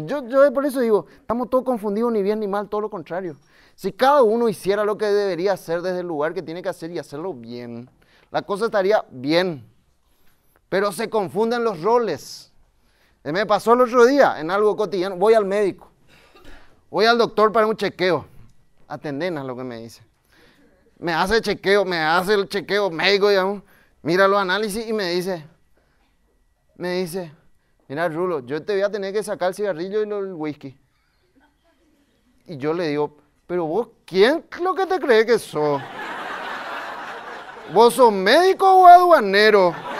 Yo, por eso digo, estamos todos confundidos, ni bien ni mal, todo lo contrario. Si cada uno hiciera lo que debería hacer desde el lugar que tiene que hacer y hacerlo bien, la cosa estaría bien. Pero se confunden los roles. Eh, me pasó el otro día en algo cotidiano. Voy al médico, voy al doctor para un chequeo. atendena a lo que me dice. Me hace el chequeo, me hace el chequeo médico, digamos. Mira los análisis y me dice, me dice, Mira, Rulo, yo te voy a tener que sacar el cigarrillo y el whisky. Y yo le digo, pero vos, ¿quién lo que te cree que sos? ¿Vos sos médico o aduanero?